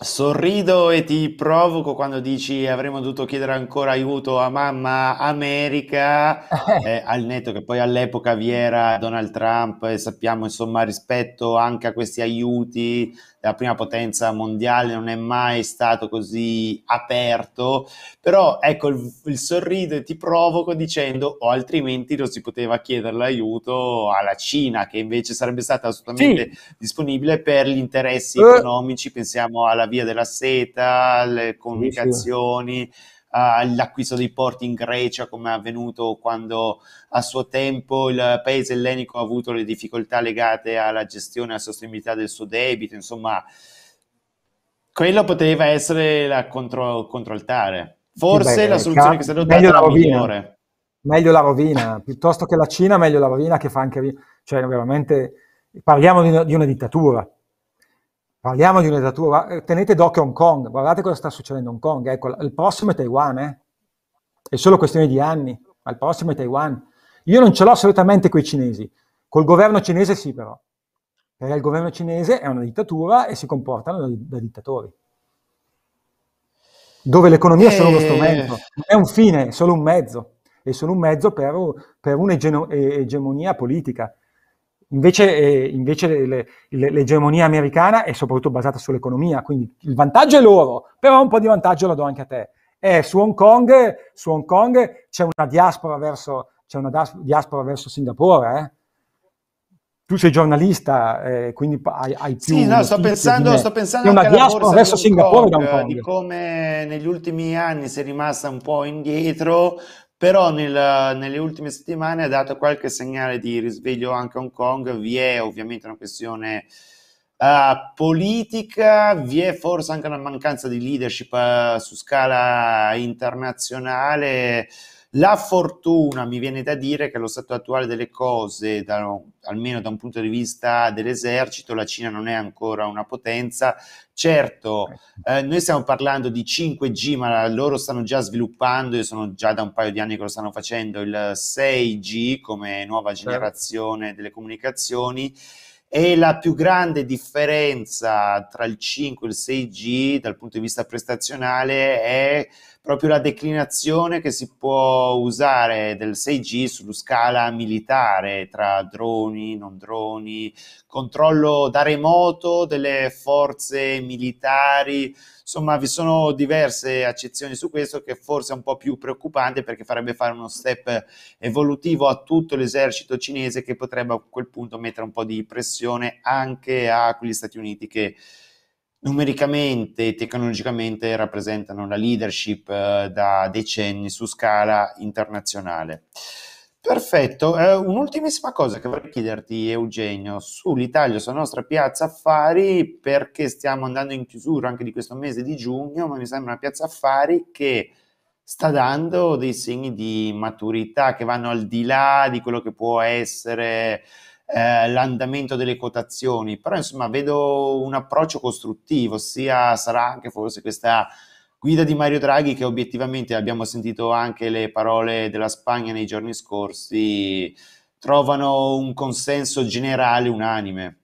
Sorrido e ti provoco quando dici avremmo dovuto chiedere ancora aiuto a mamma America, eh, al netto che poi all'epoca vi era Donald Trump e sappiamo insomma rispetto anche a questi aiuti della prima potenza mondiale, non è mai stato così aperto, però ecco il, il sorrido e ti provoco dicendo o oh, altrimenti non si poteva chiedere l'aiuto alla Cina che invece sarebbe stata assolutamente sì. disponibile per gli interessi eh. economici, pensiamo alla via della seta, alle comunicazioni. Sì, sì uh, l'acquisto dei porti in Grecia come è avvenuto quando a suo tempo il paese ellenico ha avuto le difficoltà legate alla gestione e alla sostenibilità del suo debito, insomma quello poteva essere la contro, controaltare. Forse la soluzione ca- che è stata adottata è la migliore. Meglio la rovina, piuttosto che la Cina, meglio la rovina che fa anche... Cioè, veramente, parliamo di una, di una dittatura, Parliamo di un'esatura, eh, tenete d'occhio Hong Kong, guardate cosa sta succedendo a Hong Kong, ecco, il prossimo è Taiwan, eh? è solo questione di anni, ma il prossimo è Taiwan. Io non ce l'ho assolutamente con i cinesi, col governo cinese sì però, perché il governo cinese è una dittatura e si comportano da, da dittatori, dove l'economia è solo uno eh. strumento, è un fine, è solo un mezzo, è solo un mezzo per, per un'egemonia politica Invece, eh, invece le, le, l'egemonia americana è soprattutto basata sull'economia, quindi il vantaggio è loro, però un po' di vantaggio lo do anche a te. Eh, su, Hong Kong, su Hong Kong c'è una diaspora verso, c'è una diaspora verso Singapore, eh? tu sei giornalista, eh, quindi hai, hai più... Sì, no, sto pensando, sto pensando una anche alla verso Singapore Kong, Kong. di come negli ultimi anni si è rimasta un po' indietro però nel, nelle ultime settimane ha dato qualche segnale di risveglio anche a Hong Kong, vi è ovviamente una questione uh, politica, vi è forse anche una mancanza di leadership uh, su scala internazionale, la fortuna, mi viene da dire, che allo stato attuale delle cose, da, almeno da un punto di vista dell'esercito, la Cina non è ancora una potenza. Certo, eh, noi stiamo parlando di 5G, ma loro stanno già sviluppando, e sono già da un paio di anni che lo stanno facendo, il 6G come nuova certo. generazione delle comunicazioni. E la più grande differenza tra il 5 e il 6G dal punto di vista prestazionale è proprio la declinazione che si può usare del 6G su scala militare tra droni, non droni, controllo da remoto delle forze militari. Insomma, vi sono diverse accezioni su questo che forse è un po' più preoccupante perché farebbe fare uno step evolutivo a tutto l'esercito cinese che potrebbe a quel punto mettere un po' di pressione anche a quegli Stati Uniti che numericamente e tecnologicamente rappresentano la leadership eh, da decenni su scala internazionale. Perfetto, eh, un'ultimissima cosa che vorrei chiederti Eugenio sull'Italia, sulla nostra piazza affari, perché stiamo andando in chiusura anche di questo mese di giugno, ma mi sembra una piazza affari che sta dando dei segni di maturità che vanno al di là di quello che può essere eh, l'andamento delle quotazioni, però insomma vedo un approccio costruttivo, sia sarà anche forse questa guida di Mario Draghi che obiettivamente abbiamo sentito anche le parole della Spagna nei giorni scorsi, trovano un consenso generale unanime.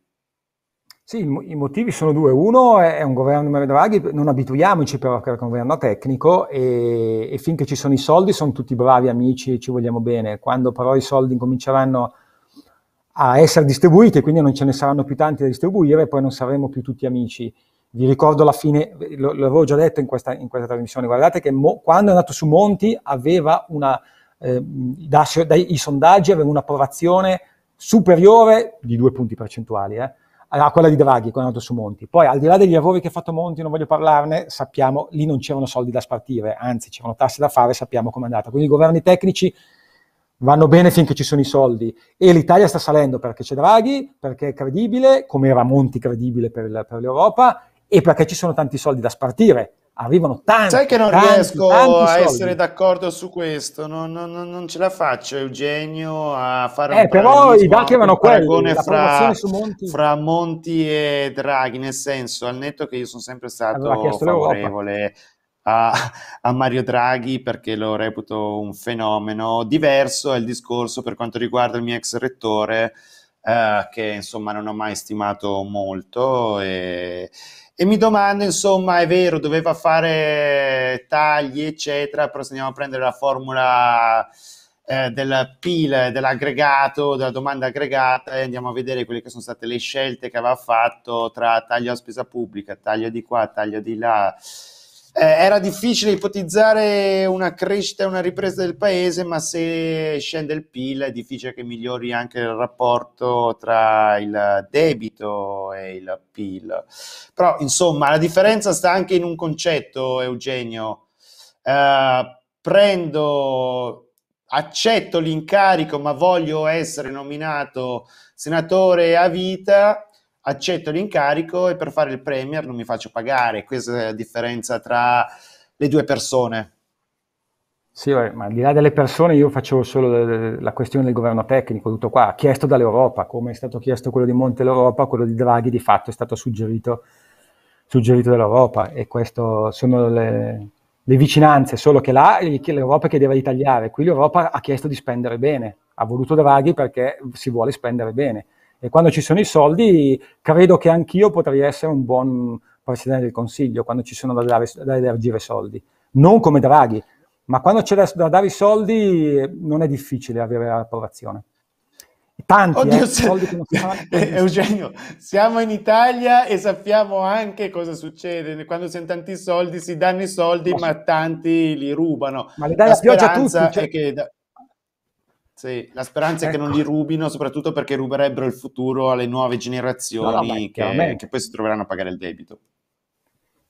Sì, i motivi sono due. Uno è un governo di Mario Draghi, non abituiamoci però che è un governo tecnico e, e finché ci sono i soldi sono tutti bravi amici, ci vogliamo bene. Quando però i soldi incominceranno a a essere distribuite, quindi non ce ne saranno più tanti da distribuire e poi non saremo più tutti amici. Vi ricordo la fine, l'avevo già detto in questa, in questa trasmissione, guardate che mo, quando è andato su Monti aveva una, eh, da, dai sondaggi aveva un'approvazione superiore di due punti percentuali eh, a quella di Draghi quando è andato su Monti. Poi al di là degli lavori che ha fatto Monti, non voglio parlarne, sappiamo, lì non c'erano soldi da spartire, anzi c'erano tasse da fare, sappiamo com'è andata. Quindi i governi tecnici vanno bene finché ci sono i soldi e l'Italia sta salendo perché c'è Draghi, perché è credibile, come era Monti credibile per, il, per l'Europa e perché ci sono tanti soldi da spartire. Arrivano tanti. Sai che non tanti, riesco tanti a essere d'accordo su questo, non, non, non, ce la faccio Eugenio a fare eh, un però i dati erano quelli, fra, Monti. fra Monti e Draghi, nel senso al netto che io sono sempre stato favorevole. L'Europa a, a, Mario Draghi perché lo reputo un fenomeno. Diverso è il discorso per quanto riguarda il mio ex rettore, eh, che insomma non ho mai stimato molto. E, e mi domando, insomma, è vero, doveva fare tagli, eccetera, però se andiamo a prendere la formula eh, del PIL, dell'aggregato, della domanda aggregata e andiamo a vedere quelle che sono state le scelte che aveva fatto tra taglio a spesa pubblica, taglio di qua, taglio di là, eh, era difficile ipotizzare una crescita e una ripresa del paese, ma se scende il PIL è difficile che migliori anche il rapporto tra il debito e il PIL. Però, insomma, la differenza sta anche in un concetto, Eugenio. Eh, prendo, accetto l'incarico, ma voglio essere nominato senatore a vita accetto l'incarico e per fare il Premier non mi faccio pagare. Questa è la differenza tra le due persone. Sì, ma al di là delle persone io facevo solo la questione del governo tecnico, tutto qua, chiesto dall'Europa, come è stato chiesto quello di Monte l'Europa, quello di Draghi di fatto è stato suggerito, suggerito dall'Europa e queste sono le, le, vicinanze, solo che là l'Europa chiedeva di tagliare, qui l'Europa ha chiesto di spendere bene, ha voluto Draghi perché si vuole spendere bene e quando ci sono i soldi credo che anch'io potrei essere un buon Presidente del Consiglio quando ci sono da dare, da elargire soldi, non come Draghi, ma quando c'è da, dare i soldi non è difficile avere l'approvazione. Tanti, Oddio, eh, soldi che non si fanno. Eugenio, siamo in Italia e sappiamo anche cosa succede. Quando si hanno tanti soldi, si danno i soldi, ma, ma tanti li rubano. Ma le dai la, la pioggia a tutti. Cioè... Che da... Sì, la speranza ecco. è che non li ecco. rubino, soprattutto perché ruberebbero il futuro alle nuove generazioni no, no, che, che, poi si troveranno a pagare il debito.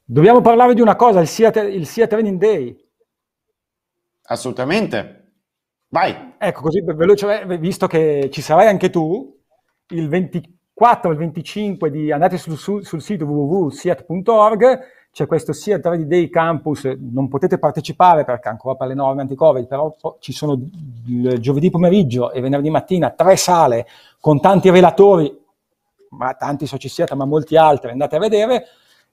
Dobbiamo parlare di una cosa, il SIA, il SIA Training Day. Assolutamente. Vai. Ecco, così veloce, visto che ci sarai anche tu, il 24 e il 25 di andate sul, sul sito www.siat.org c'è questo sia 3D Day Campus, non potete partecipare perché ancora per le norme anti-Covid, però ci sono il giovedì pomeriggio e venerdì mattina tre sale con tanti relatori, ma tanti so ci Socisieta, ma molti altri, andate a vedere,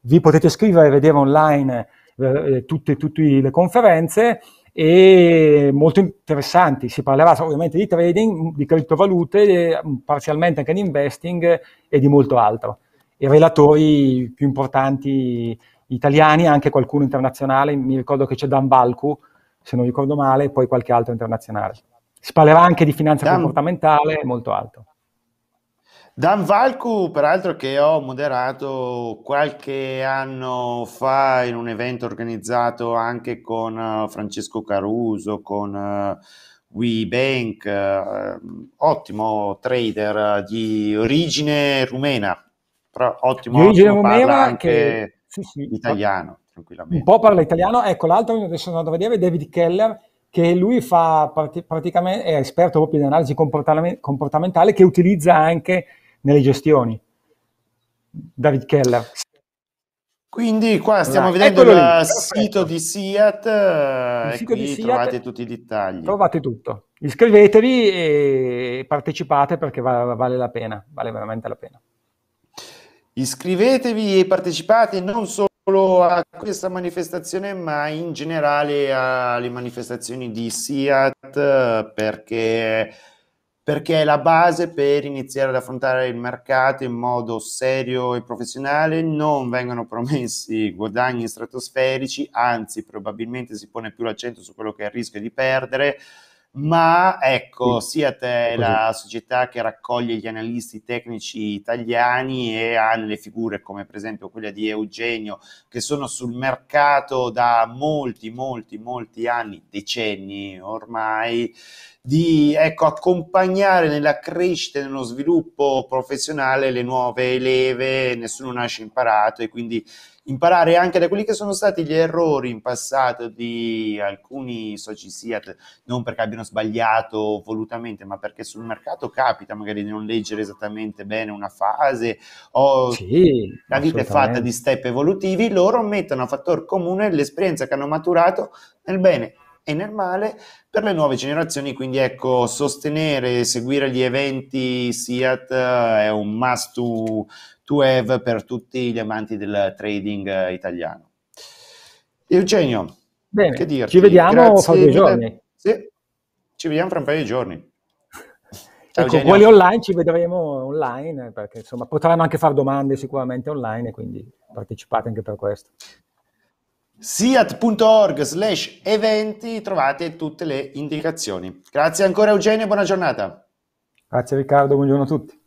vi potete scrivere e vedere online eh, eh, tutte, tutte le conferenze e molto interessanti. Si parlerà ovviamente di trading, di criptovalute, eh, parzialmente anche di investing e di molto altro. I relatori più importanti italiani, anche qualcuno internazionale, mi ricordo che c'è Dan Balcu, se non ricordo male, e poi qualche altro internazionale. Si parlerà anche di finanza Dan... comportamentale, molto alto. Dan Valcu, peraltro che ho moderato qualche anno fa in un evento organizzato anche con eh, Francesco Caruso, con eh, WeBank, eh, ottimo trader di origine rumena, però ottimo, di origine ottimo rumena anche... Che sì, sì. italiano, tranquillamente. Un po' parla italiano. Ecco, l'altro adesso andrò a vedere, David Keller, che lui fa prati- praticamente, è esperto proprio di analisi comportament- comportamentale che utilizza anche nelle gestioni. David Keller. Quindi qua stiamo allora, vedendo il sito di SIAT il e eh, SIAT, trovate tutti i dettagli. Trovate tutto. Iscrivetevi e partecipate perché vale, vale la pena, vale veramente la pena. Iscrivetevi e partecipate non solo a questa manifestazione, ma in generale alle manifestazioni di SIAT perché, perché è la base per iniziare ad affrontare il mercato in modo serio e professionale. Non vengono promessi guadagni stratosferici, anzi probabilmente si pone più l'accento su quello che è il rischio di perdere ma ecco, Siate è la società che raccoglie gli analisti tecnici italiani e ha le figure come per esempio quella di Eugenio che sono sul mercato da molti, molti, molti anni, decenni ormai, di ecco, accompagnare nella crescita e nello sviluppo professionale le nuove leve, nessuno nasce imparato e quindi imparare anche da quelli che sono stati gli errori in passato di alcuni soci SIAT, non perché abbiano sbagliato volutamente, ma perché sul mercato capita magari di non leggere esattamente bene una fase o sì, la vita è fatta di step evolutivi, loro mettono a fattor comune l'esperienza che hanno maturato nel bene e nel male per le nuove generazioni. Quindi ecco, sostenere e seguire gli eventi SIAT è un must to to have per tutti gli amanti del trading eh, italiano. Eugenio, Bene, che dirti? Ci vediamo fra due giorni. Sì, ci vediamo fra un paio di giorni. Ciao, ecco, quelli online ci vedremo online, perché insomma potranno anche fare domande sicuramente online, quindi partecipate anche per questo. Siat.org slash eventi trovate tutte le indicazioni. Grazie ancora Eugenio, buona giornata. Grazie Riccardo, buongiorno a tutti.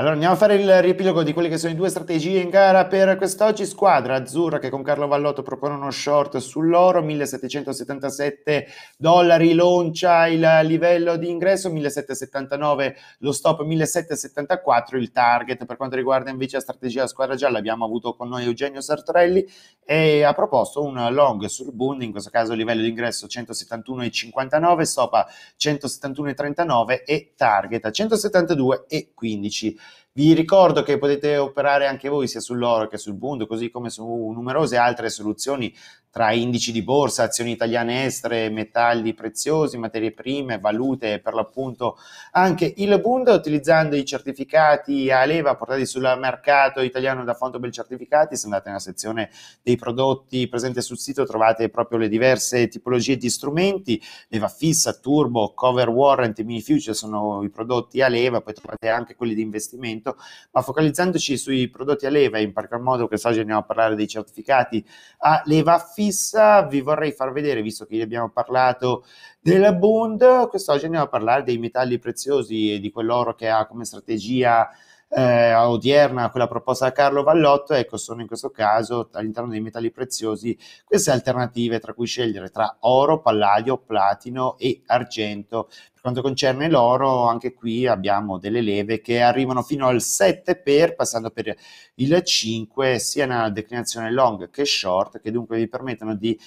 Allora andiamo a fare il riepilogo di quelle che sono le due strategie in gara per quest'oggi. Squadra azzurra che con Carlo Vallotto propone uno short sull'oro, 1777 dollari lancia il livello di ingresso, 1779 lo stop, 1774 il target. Per quanto riguarda invece la strategia squadra gialla abbiamo avuto con noi Eugenio Sartorelli e ha proposto un long sul Bund, in questo caso il livello di ingresso 171,59, stop a 171,39 e target a 172,15. Vi ricordo che potete operare anche voi sia sull'oro che sul Bund, così come su numerose altre soluzioni tra indici di borsa, azioni italiane estere, metalli preziosi, materie prime, valute, per l'appunto anche il Bund, utilizzando i certificati a leva portati sul mercato italiano da Fontobel Certificati, se andate nella sezione dei prodotti presente sul sito trovate proprio le diverse tipologie di strumenti, leva fissa, turbo, cover warrant, mini future sono i prodotti a leva, poi trovate anche quelli di investimento, ma focalizzandoci sui prodotti a leva, in particolar modo che oggi andiamo a parlare dei certificati a leva fissa, fissa, vi vorrei far vedere, visto che abbiamo parlato della Bund, quest'oggi andiamo a parlare dei metalli preziosi e di quell'oro che ha come strategia eh, odierna, quella proposta da Carlo Vallotto, ecco, sono in questo caso all'interno dei metalli preziosi queste alternative tra cui scegliere tra oro, palladio, platino e argento. Per quanto concerne l'oro, anche qui abbiamo delle leve che arrivano fino al 7 per, passando per il 5, sia nella declinazione long che short, che dunque vi permettono di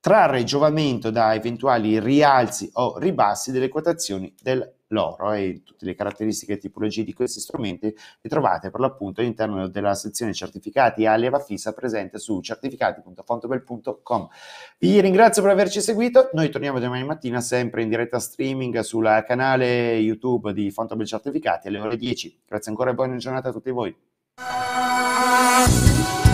trarre giovamento da eventuali rialzi o ribassi delle quotazioni del l'oro e tutte le caratteristiche e tipologie di questi strumenti li trovate per l'appunto all'interno della sezione certificati a leva fissa presente su certificati.fontobel.com. Vi ringrazio per averci seguito, noi torniamo domani mattina sempre in diretta streaming sul canale YouTube di Fontobel Certificati alle ore 10. Grazie ancora e buona giornata a tutti voi.